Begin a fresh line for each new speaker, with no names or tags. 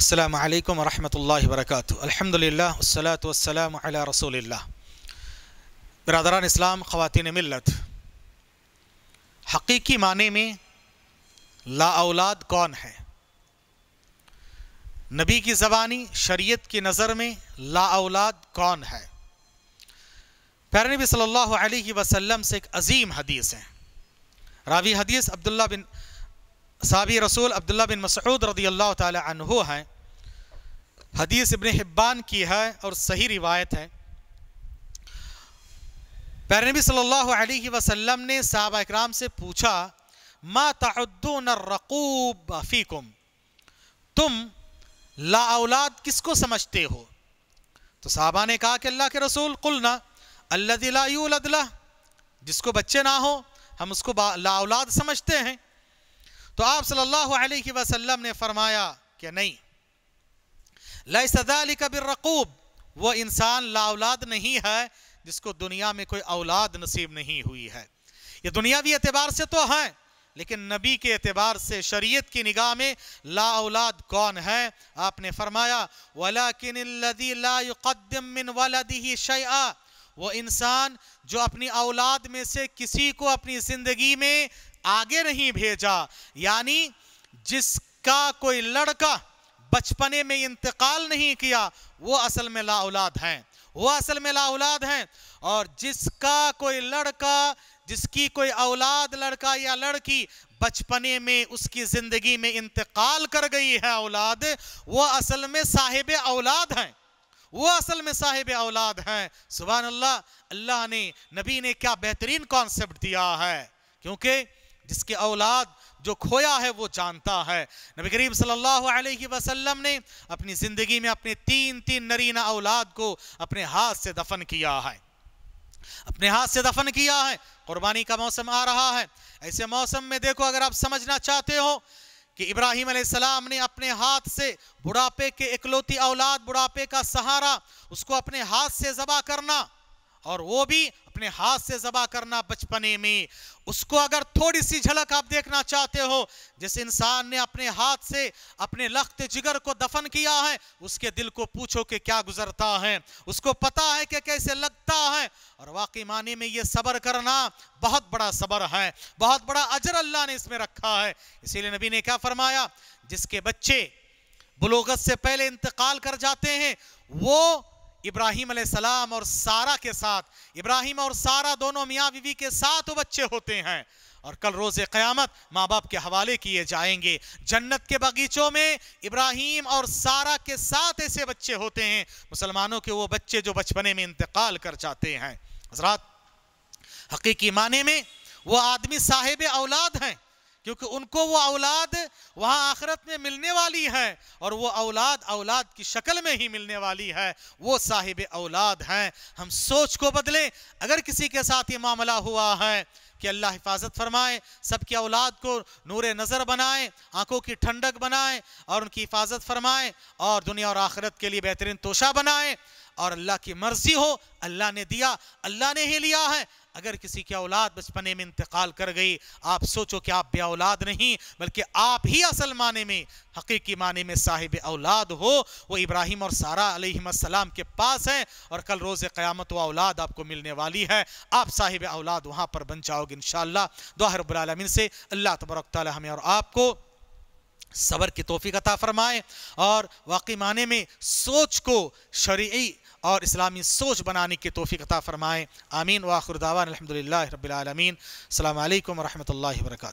അസ്സാം വലൈക്കും വറഹമത്തല്ലാഹി വർക്കാത്തു അലഹമുല്ല വസ്സലാത്തു വസ്സലാം അല റസൂലില്ല बरदरान इस्लाम ख़वान मिलत हकीकी माने में लाऔलाद कौन है नबी की ज़बानी शरीयत की नज़र में लाऔलाद कौन है प्यारे नबी सल्लल्लाहु अलैहि वसल्लम से एक अजीम हदीस है रावी हदीस अब्दुल्ला बिन साबी रसूल अब्दुल्ला बिन मसऊद रदी अल्लाह तु हैं हदीस इबन हिब्बान की है और सही रिवायत है पैरनबी सल्लल्लाहु अलैहि वसल्लम ने सहाबा इकराम से पूछा मा तद्दून रकूब फ़ीकुम तुम औलाद किसको समझते हो तो साहबा ने कहा कि अल्लाह के रसूल कुलना अल्लादिला जिसको बच्चे ना हो हम उसको ला औलाद समझते हैं तो आप सल्लल्लाहु अलैहि वसल्लम ने फरमाया कि नहीं लाइसदाली लसदालिकबरकूब वह इंसान लाउलाद नहीं है जिसको दुनिया में कोई औलाद नसीब नहीं हुई है ये दुनियावी एतबार से तो है लेकिन नबी के एतबार से शरीयत की निगाह में ला औलाद कौन है आपने फरमाया वला किन वलदी शया वो इंसान जो अपनी औलाद में से किसी को अपनी ज़िंदगी में आगे नहीं भेजा यानी जिसका कोई लड़का बचपने में इंतकाल नहीं किया वो असल में ला औलाद हैं वो असल में ला औलाद हैं और जिसका कोई लड़का जिसकी कोई औलाद लड़का या लड़की बचपने में उसकी ज़िंदगी में इंतकाल कर गई है औलाद वो असल में साहिब औलाद हैं वो असल में साहिब औलाद हैं सुबह अल्लाह अल्लाह ने नबी ने क्या बेहतरीन कॉन्सेप्ट दिया है क्योंकि जिसके औलाद जो खोया है वो जानता है नबी करीम सल्लल्लाहु अलैहि वसल्लम ने अपनी ज़िंदगी में अपने तीन तीन नरीना औलाद को अपने हाथ से दफन किया है अपने हाथ से दफन किया है कुर्बानी का मौसम आ रहा है ऐसे मौसम में देखो अगर आप समझना चाहते हो कि इब्राहिम सलाम ने अपने हाथ से बुढ़ापे के इकलौती औलाद बुढ़ापे का सहारा उसको अपने हाथ से ज़बा करना और वो भी अपने हाथ से जबा करना बचपने में उसको अगर थोड़ी सी झलक आप देखना चाहते हो जिस इंसान ने अपने हाथ से अपने लख्त जिगर को दफन किया है उसके दिल को पूछो कि क्या गुजरता है उसको पता है कि कैसे लगता है और वाकई माने में ये सबर करना बहुत बड़ा सबर है बहुत बड़ा अजर अल्लाह ने इसमें रखा है इसीलिए नबी ने क्या फरमाया जिसके बच्चे बुलोगत से पहले इंतकाल कर जाते हैं वो इब्राहिम सलाम और सारा के साथ इब्राहिम और सारा दोनों मियाँ बीवी के साथ वो बच्चे होते हैं और कल रोज़ क्यामत माँ बाप के हवाले किए जाएंगे जन्नत के बगीचों में इब्राहिम और सारा के साथ ऐसे बच्चे होते हैं मुसलमानों के वो बच्चे जो बचपने में इंतकाल कर जाते हैं हजरात हकीकी माने में वो आदमी साहेब औलाद हैं क्योंकि उनको वो औलाद वहां आखरत में मिलने वाली है और वो औलाद औलाद की शक्ल में ही मिलने वाली है वो साहिब औलाद हैं हम सोच को बदलें अगर किसी के साथ ये मामला हुआ है कि अल्लाह हिफाजत फरमाए सबकी औलाद को नूर नज़र बनाए आंखों की ठंडक बनाए और उनकी हिफाजत फरमाए और दुनिया और आखरत के लिए बेहतरीन तोशा बनाए और अल्लाह की मर्जी हो अल्लाह ने दिया अल्लाह ने ही लिया है अगर किसी की औलाद बचपने में इंतकाल कर गई आप सोचो कि आप बे औलाद नहीं बल्कि आप ही असल माने में हकीकी माने में साहिब औलाद हो वो इब्राहिम और सारा सलाम के पास है और कल रोज़ क़्यामत व औलाद आपको मिलने वाली है आप साहिब औलाद वहाँ पर बन जाओगे इन शाहरबालमिन से अल्लाह तबरक हमें और आपको सबर की तोफ़ी अता फ़रमाए और वाकई माने में सोच को शरीय और इस्लामी सोच बनाने की तोफ़ी अता फ़रमाएँ आमीन वाखुरदावा अलहमदिल्ला रबालमीन अल्लाम वरहमल वर्का